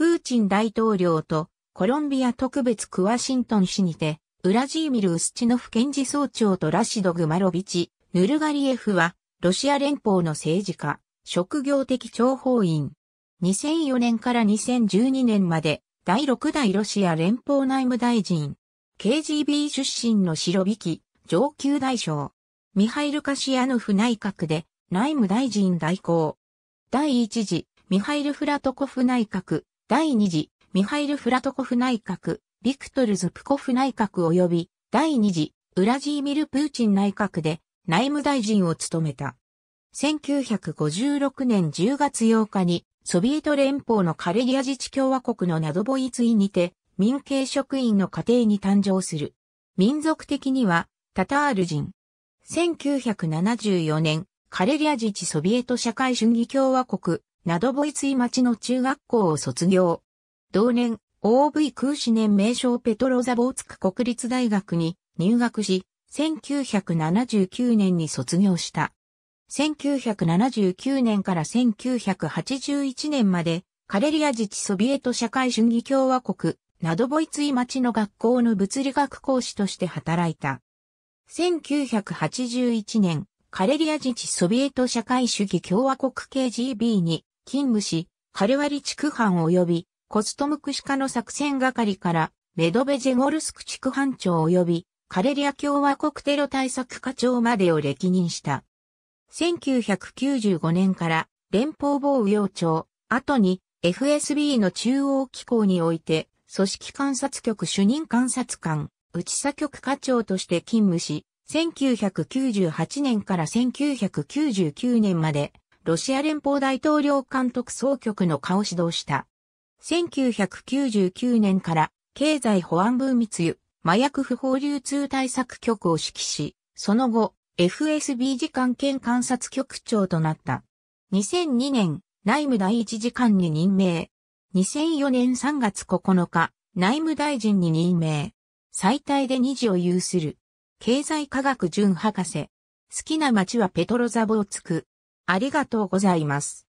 プーチン大統領とコロンビア特別クワシントン市にて、ウラジーミル・ウスチノフ検事総長とラシド・グマロビチ、ヌルガリエフは、ロシア連邦の政治家、職業的諜報員。2004年から2012年まで、第6代ロシア連邦内務大臣。KGB 出身のシロビキ、上級大将。ミハイル・カシアノフ内閣で、内務大臣代行。第1次、ミハイル・フラトコフ内閣、第2次、ミハイル・フラトコフ内閣、ビクトル・ズプコフ内閣及び、第2次、ウラジーミル・プーチン内閣で内務大臣を務めた。1956年10月8日に、ソビエト連邦のカレリア自治共和国のナドボイツイにて、民系職員の家庭に誕生する。民族的には、タタール人。1974年、カレリア自治ソビエト社会主義共和国、などボイツイ町の中学校を卒業。同年、OV 空四年名称ペトロザボーツク国立大学に入学し、1979年に卒業した。1979年から1981年まで、カレリア自治ソビエト社会主義共和国、ナドボイツイ町の学校の物理学講師として働いた。1981年、カレリア自治ソビエト社会主義共和国 KGB に勤務し、カルワリ地区班及びコストムクシカの作戦係からメドベジェゴルスク地区班長及びカレリア共和国テロ対策課長までを歴任した。1995年から連邦防御庁、後に FSB の中央機構において組織観察局主任観察官、内佐局課長として勤務し、1998年から1999年までロシア連邦大統領監督総局の課を指導した。1999年から経済保安部密輸、麻薬不法流通対策局を指揮し、その後、FSB 次官兼監察局長となった。2002年、内務第一次官に任命。2004年3月9日、内務大臣に任命。最大で二次を有する。経済科学準博士。好きな街はペトロザボをツク。ありがとうございます。